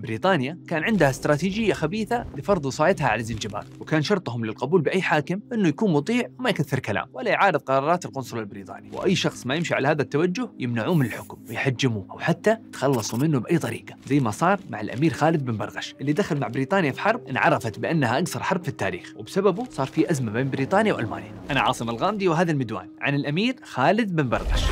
بريطانيا كان عندها استراتيجية خبيثة لفرض وصايتها على زي الجبار وكان شرطهم للقبول بأي حاكم أنه يكون مطيع وما يكثر كلام ولا يعارض قرارات القنصل البريطاني وأي شخص ما يمشي على هذا التوجه يمنعوه من الحكم ويحجموه أو حتى تخلصوا منه بأي طريقة زي ما صار مع الأمير خالد بن برغش اللي دخل مع بريطانيا في حرب انعرفت بأنها أقصر حرب في التاريخ وبسببه صار في أزمة بين بريطانيا وألمانيا أنا عاصم الغامدي وهذا المدوان عن الأمير خالد بن برغش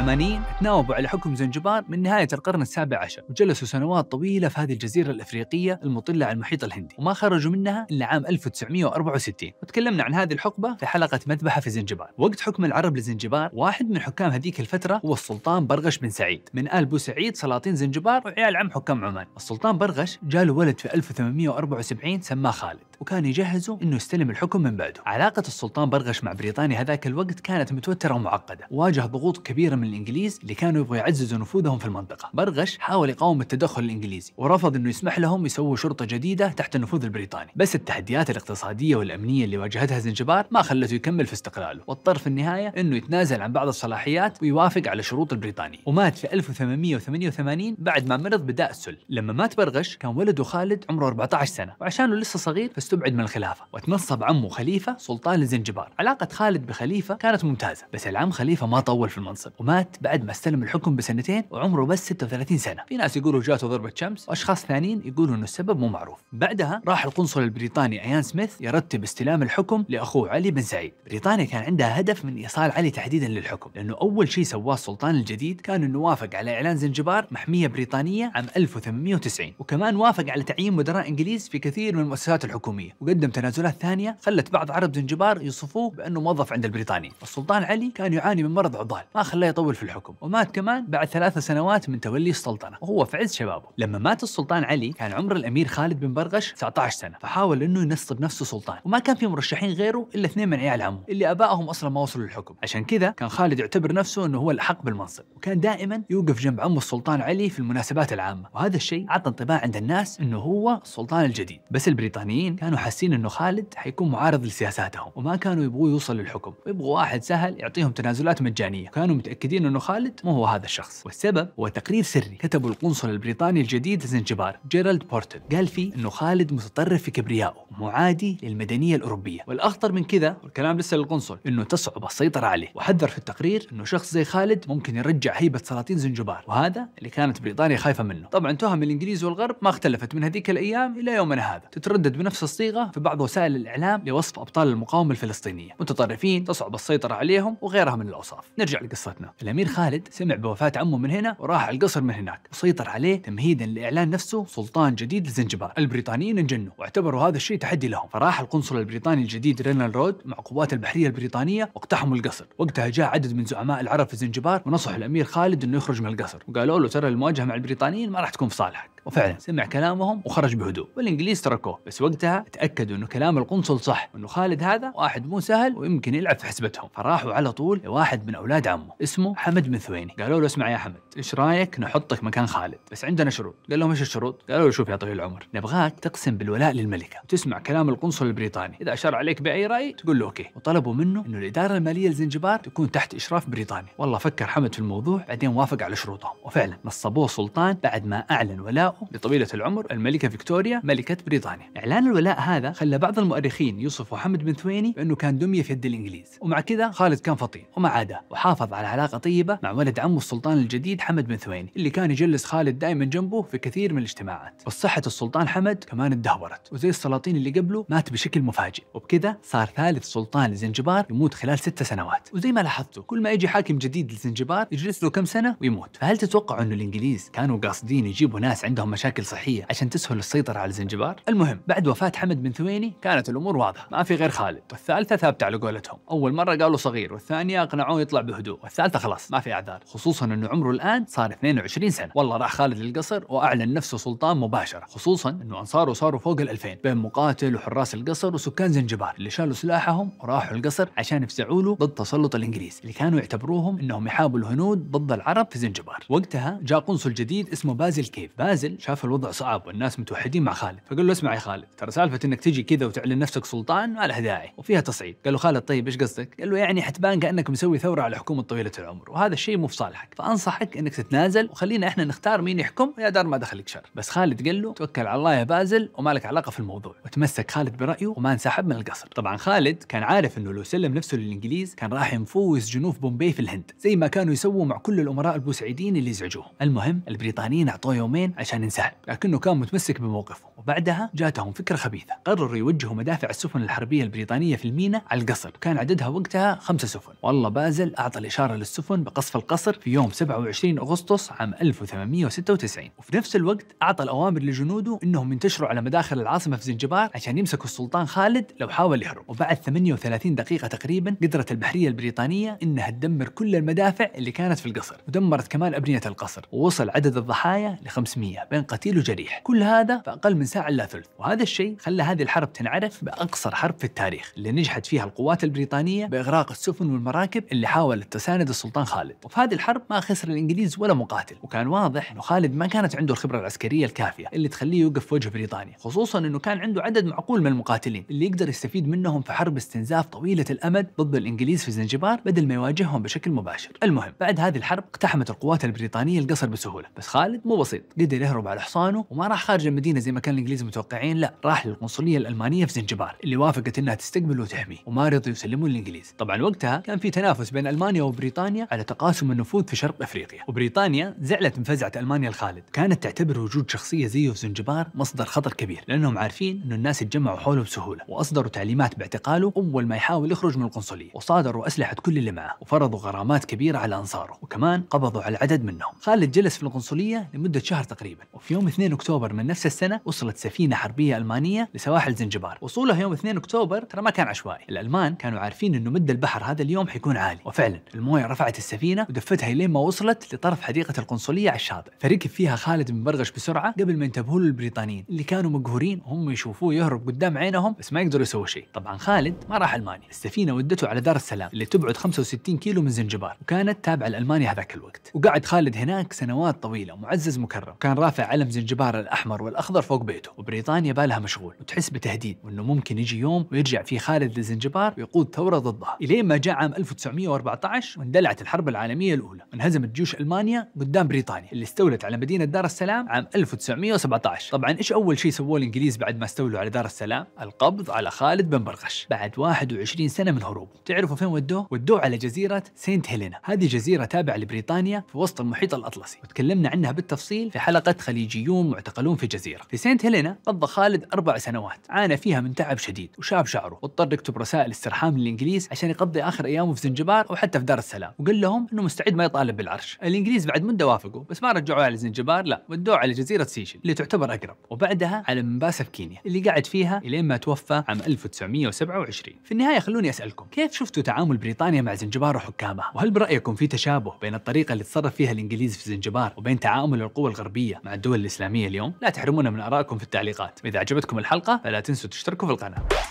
العمانيين تناوبوا على حكم زنجبار من نهاية القرن السابع عشر وجلسوا سنوات طويلة في هذه الجزيرة الإفريقية المطلة على المحيط الهندي وما خرجوا منها إلا عام 1964 وتكلمنا عن هذه الحقبة في حلقة مذبحة في زنجبار وقت حكم العرب لزنجبار واحد من حكام هذيك الفترة هو السلطان برغش بن سعيد من آل بو سعيد سلاطين زنجبار وعيال عم حكام عمان السلطان برغش جاله ولد في 1874 سماه خالد وكان يجهزه انه يستلم الحكم من بعده علاقة السلطان برغش مع بريطانيا هذاك الوقت كانت متوترة ومعقدة واجه ضغوط كبيرة من الإنجليز اللي كانوا يبغوا يعززوا نفوذهم في المنطقة برغش حاول يقاوم التدخل الإنجليزي ورفض أنه يسمح لهم يسووا شرطة جديدة تحت النفوذ البريطاني بس التحديات الاقتصادية والأمنية اللي واجهتها زنجبار ما خلته يكمل في استقلاله واضطر في النهاية أنه يتنازل عن بعض الصلاحيات ويوافق على شروط البريطاني ومات في 1888 بعد ما مرض بداء السل لما مات برغش كان ولده خالد عمره 14 سنة وعشانه لسه صغير فاستبعد من الخلافة وتنصب عمه خليفة سلطان لزنجبار علاقة خالد بخليفة كانت ممتازة بس العم خليفة ما طول في المنصب وما مات بعد ما استلم الحكم بسنتين وعمره بس 36 سنه في ناس يقولوا جاته ضربه شمس واشخاص ثانيين يقولوا انه السبب مو معروف بعدها راح القنصل البريطاني ايان سميث يرتب استلام الحكم لاخوه علي بن سعيد بريطانيا كان عندها هدف من ايصال علي تحديدا للحكم لانه اول شيء سواه السلطان الجديد كان انه وافق على اعلان زنجبار محميه بريطانيه عام 1890 وكمان وافق على تعيين مدراء انجليز في كثير من المؤسسات الحكوميه وقدم تنازلات ثانيه خلت بعض عرب زنجبار يوصفوه بانه موظف عند البريطاني السلطان علي كان يعاني من مرض عضال ما خلاه يطول يطول في الحكم ومات كمان بعد ثلاث سنوات من تولي السلطنة وهو في عز شبابه لما مات السلطان علي كان عمر الأمير خالد بن برغش 19 سنة فحاول أنه ينصب نفسه سلطان وما كان في مرشحين غيره إلا اثنين من عيال عمه اللي أبائهم أصلا ما وصلوا للحكم عشان كذا كان خالد يعتبر نفسه أنه هو الأحق بالمنصب وكان دائما يوقف جنب عمه السلطان علي في المناسبات العامة وهذا الشيء اعطى انطباع عند الناس أنه هو السلطان الجديد بس البريطانيين كانوا حاسين أنه خالد حيكون معارض لسياساتهم وما كانوا يبغوا يوصل للحكم ويبغوا واحد سهل يعطيهم تنازلات مجانية كانوا متأكدين مبين أنه خالد مو هو هذا الشخص والسبب هو تقرير سري كتبه القنصل البريطاني الجديد لزنجبار جيرالد بورتن قال فيه أنه خالد متطرف في كبريائه معادي للمدنية الأوروبية والأخطر من كذا والكلام لسه للقنصل أنه تصعب السيطرة عليه وحذر في التقرير أنه شخص زي خالد ممكن يرجع هيبة سلاطين زنجبار وهذا اللي كانت بريطانيا خايفة منه طبعا تهم الإنجليز والغرب ما اختلفت من هذيك الأيام إلى يومنا هذا تتردد بنفس الصيغة في بعض وسائل الإعلام لوصف أبطال المقاومة الفلسطينية متطرفين تصعب السيطرة عليهم وغيرها من الأوصاف نرجع لقصتنا الأمير خالد سمع بوفاة عمه من هنا وراح القصر من هناك وسيطر عليه تمهيدا لإعلان نفسه سلطان جديد لزنجبار البريطانيين انجنوا واعتبروا هذا الشيء تحدي لهم فراح القنصل البريطاني الجديد رينال رود مع قوات البحرية البريطانية واقتحموا القصر وقتها جاء عدد من زعماء العرب في زنجبار ونصحوا الأمير خالد أنه يخرج من القصر وقالوا له ترى المواجهة مع البريطانيين ما راح تكون في صالحك وفعلا سمع كلامهم وخرج بهدوء والانجليز تركوه بس وقتها تاكدوا انه كلام القنصل صح وانه خالد هذا واحد مو سهل ويمكن يلعب في حسبتهم فراحوا على طول لواحد من اولاد عمه اسمه حمد بن ثويني قالوا له اسمع يا حمد ايش رايك نحطك مكان خالد بس عندنا شروط قال لهم ايش الشروط قالوا له شوف يا طويل العمر نبغاك تقسم بالولاء للملكه وتسمع كلام القنصل البريطاني اذا اشار عليك باي راي تقول له اوكي وطلبوا منه انه الاداره الماليه لزنجبار تكون تحت اشراف بريطاني والله فكر حمد في الموضوع بعدين وافق على شروطهم وفعلا نصبوه سلطان بعد ما اعلن ولاء ولاءه لطويلة العمر الملكة فيكتوريا ملكة بريطانيا إعلان الولاء هذا خلى بعض المؤرخين يوصف محمد بن ثويني بأنه كان دمية في يد الإنجليز ومع كذا خالد كان فطين وما عاده وحافظ على علاقة طيبة مع ولد عمه السلطان الجديد حمد بن ثويني اللي كان يجلس خالد دائما جنبه في كثير من الاجتماعات والصحة السلطان حمد كمان اتدهورت وزي السلاطين اللي قبله مات بشكل مفاجئ وبكذا صار ثالث سلطان لزنجبار يموت خلال ست سنوات وزي ما لاحظتوا كل ما يجي حاكم جديد لزنجبار يجلس له كم سنة ويموت فهل تتوقعوا أنه الإنجليز كانوا قاصدين يجيبوا ناس عندهم عندهم مشاكل صحية عشان تسهل السيطرة على الزنجبار؟ المهم بعد وفاة حمد بن ثويني كانت الأمور واضحة ما في غير خالد والثالثة ثابتة على قولتهم أول مرة قالوا صغير والثانية أقنعوه يطلع بهدوء والثالثة خلاص ما في أعذار خصوصا أنه عمره الآن صار 22 سنة والله راح خالد للقصر وأعلن نفسه سلطان مباشرة خصوصا أنه أنصاره صاروا فوق 2000 بين مقاتل وحراس القصر وسكان زنجبار اللي شالوا سلاحهم وراحوا القصر عشان يفزعوا له ضد تسلط الإنجليز اللي كانوا يعتبروهم أنهم يحاربوا الهنود ضد العرب في زنجبار وقتها جاء قنصل جديد اسمه بازل كيف بازل نزل شاف الوضع صعب والناس متوحدين مع خالد فقال له اسمع يا خالد ترى سالفه انك تجي كذا وتعلن نفسك سلطان ما لها داعي وفيها تصعيد قال له خالد طيب ايش قصدك قال له يعني حتبان كانك مسوي ثوره على حكومه طويله العمر وهذا الشيء مو في صالحك فانصحك انك تتنازل وخلينا احنا نختار مين يحكم يا دار ما دخلك شر بس خالد قال له توكل على الله يا بازل وما لك علاقه في الموضوع وتمسك خالد برايه وما انسحب من القصر طبعا خالد كان عارف انه لو سلم نفسه للانجليز كان راح ينفوز جنوف بومبي في الهند زي ما كانوا يسووا مع كل الامراء البوسعيدين اللي يزعجوه المهم البريطانيين اعطوه يومين عشان أن ينسحب لكنه كان متمسك بموقفه وبعدها جاتهم فكرة خبيثة قرروا يوجهوا مدافع السفن الحربية البريطانية في المينا على القصر كان عددها وقتها خمسة سفن والله بازل أعطى الإشارة للسفن بقصف القصر في يوم 27 أغسطس عام 1896 وفي نفس الوقت أعطى الأوامر لجنوده أنهم ينتشروا على مداخل العاصمة في زنجبار عشان يمسكوا السلطان خالد لو حاول يهرب وبعد 38 دقيقة تقريبا قدرت البحرية البريطانية أنها تدمر كل المدافع اللي كانت في القصر ودمرت كمان أبنية القصر ووصل عدد الضحايا ل 500 بين قتيل وجريح كل هذا في أقل من ساعة إلا ثلث وهذا الشيء خلى هذه الحرب تنعرف بأقصر حرب في التاريخ اللي نجحت فيها القوات البريطانية بإغراق السفن والمراكب اللي حاولت تساند السلطان خالد وفي هذه الحرب ما خسر الإنجليز ولا مقاتل وكان واضح أنه خالد ما كانت عنده الخبرة العسكرية الكافية اللي تخليه يوقف في وجه بريطانيا خصوصا أنه كان عنده عدد معقول من المقاتلين اللي يقدر يستفيد منهم في حرب استنزاف طويلة الأمد ضد الإنجليز في زنجبار بدل ما يواجههم بشكل مباشر المهم بعد هذه الحرب اقتحمت القوات البريطانية القصر بسهولة بس خالد مو بسيط قدر يتدرب على حصانه وما راح خارج المدينه زي ما كان الانجليز متوقعين لا راح للقنصليه الالمانيه في زنجبار اللي وافقت انها تستقبله وتحميه وما رضوا يسلموا للانجليز طبعا وقتها كان في تنافس بين المانيا وبريطانيا على تقاسم النفوذ في شرق افريقيا وبريطانيا زعلت من فزعه المانيا الخالد كانت تعتبر وجود شخصيه زيه في زنجبار مصدر خطر كبير لانهم عارفين انه الناس تجمعوا حوله بسهوله واصدروا تعليمات باعتقاله اول ما يحاول يخرج من القنصليه وصادروا اسلحه كل اللي معه وفرضوا غرامات كبيره على انصاره وكمان قبضوا على عدد منهم خالد جلس في القنصليه لمده شهر تقريبا وفي يوم 2 اكتوبر من نفس السنه وصلت سفينه حربيه المانيه لسواحل زنجبار وصولها يوم 2 اكتوبر ترى ما كان عشوائي الالمان كانوا عارفين انه مد البحر هذا اليوم حيكون عالي وفعلا المويه رفعت السفينه ودفتها لين ما وصلت لطرف حديقه القنصليه على الشاطئ فركب فيها خالد بن برغش بسرعه قبل ما ينتبهوا له البريطانيين اللي كانوا مقهورين وهم يشوفوه يهرب قدام عينهم بس ما يقدروا يسووا شيء طبعا خالد ما راح المانيا السفينه ودته على دار السلام اللي تبعد 65 كيلو من زنجبار وكانت تابعه لالمانيا هذاك الوقت وقعد خالد هناك سنوات طويله ومعزز مكرم كان راح رافع علم زنجبار الأحمر والأخضر فوق بيته وبريطانيا بالها مشغول وتحس بتهديد وأنه ممكن يجي يوم ويرجع فيه خالد لزنجبار ويقود ثورة ضدها إلين ما جاء عام 1914 واندلعت الحرب العالمية الأولى وانهزمت جيوش ألمانيا قدام بريطانيا اللي استولت على مدينة دار السلام عام 1917 طبعا إيش أول شيء سووه الإنجليز بعد ما استولوا على دار السلام القبض على خالد بن برغش بعد 21 سنة من هروبه تعرفوا فين ودوه ودوه على جزيرة سينت هيلينا هذه جزيرة تابعة لبريطانيا في وسط المحيط الأطلسي وتكلمنا عنها بالتفصيل في حلقة خليجيون معتقلون في جزيرة في سانت هيلينا قضى خالد أربع سنوات عانى فيها من تعب شديد وشاب شعره واضطر يكتب رسائل استرحام للإنجليز عشان يقضي آخر أيامه في زنجبار أو حتى في دار السلام وقال لهم أنه مستعد ما يطالب بالعرش الإنجليز بعد مدة وافقوا بس ما رجعوه على زنجبار لا ودوه على جزيرة سيشل اللي تعتبر أقرب وبعدها على منباسة في كينيا اللي قعد فيها إلين ما توفى عام 1927 في النهاية خلوني أسألكم كيف شفتوا تعامل بريطانيا مع زنجبار وحكامها وهل برأيكم في تشابه بين الطريقة اللي تصرف فيها الإنجليز في زنجبار وبين تعامل القوى الغربية مع الدول الإسلامية اليوم لا تحرمونا من آرائكم في التعليقات وإذا عجبتكم الحلقة فلا تنسوا تشتركوا في القناة